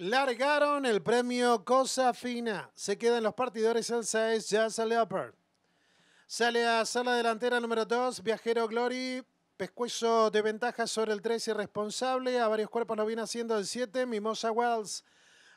Largaron el premio Cosa Fina. Se quedan los partidores el 6, Jazz Leopard. Sale a sala delantera número 2, Viajero Glory. Pescuezo de ventaja sobre el 3, Irresponsable. A varios cuerpos lo viene haciendo el 7, Mimosa Wells.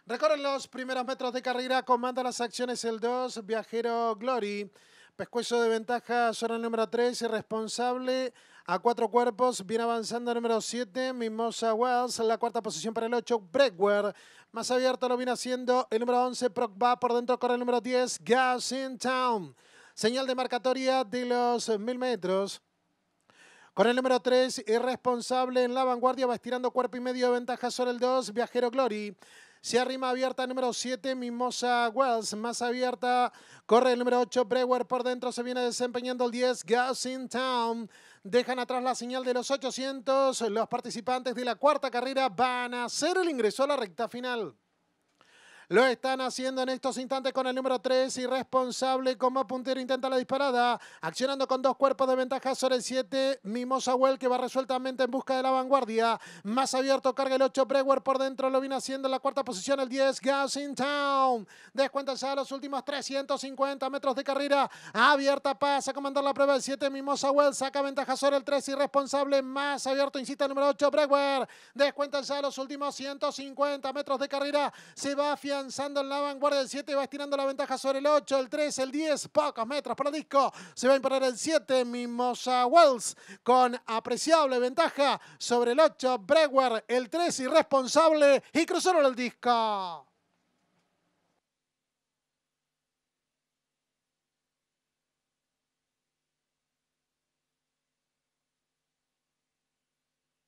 Recorren los primeros metros de carrera, comanda las acciones el 2, Viajero Glory. Pescuezo de ventaja, zona número 3, irresponsable. A cuatro cuerpos, bien avanzando número 7, Mimosa Wells. En la cuarta posición para el 8, Breakware. Más abierto lo viene haciendo el número 11, Proc va por dentro, corre el número 10, Gas in Town. Señal de marcatoria de los mil metros. Con el número 3, Irresponsable en la vanguardia, va estirando cuerpo y medio ventaja sobre el 2, Viajero Glory. Se arrima abierta número 7, Mimosa Wells. Más abierta, corre el número 8, Brewer. Por dentro se viene desempeñando el 10, Gas in Town. Dejan atrás la señal de los 800. Los participantes de la cuarta carrera van a hacer el ingreso a la recta final. Lo están haciendo en estos instantes con el número 3, irresponsable como puntero intenta la disparada, accionando con dos cuerpos de ventaja sobre el 7, Mimosa que va resueltamente en busca de la vanguardia, más abierto carga el 8, Brewer por dentro lo viene haciendo en la cuarta posición el 10, Gas in Town, descuenta a los últimos 350 metros de carrera, abierta pasa a comandar la prueba el 7, Mimosa saca ventaja sobre el 3, irresponsable, más abierto incita el número 8, Brewer, descuenta a los últimos 150 metros de carrera, se va a avanzando en la vanguardia. El 7 va estirando la ventaja sobre el 8, el 3, el 10. Pocos metros para el disco. Se va a imponer el 7, Mimosa Wells, con apreciable ventaja sobre el 8, Brewer, el 3, irresponsable. Y cruzaron el disco.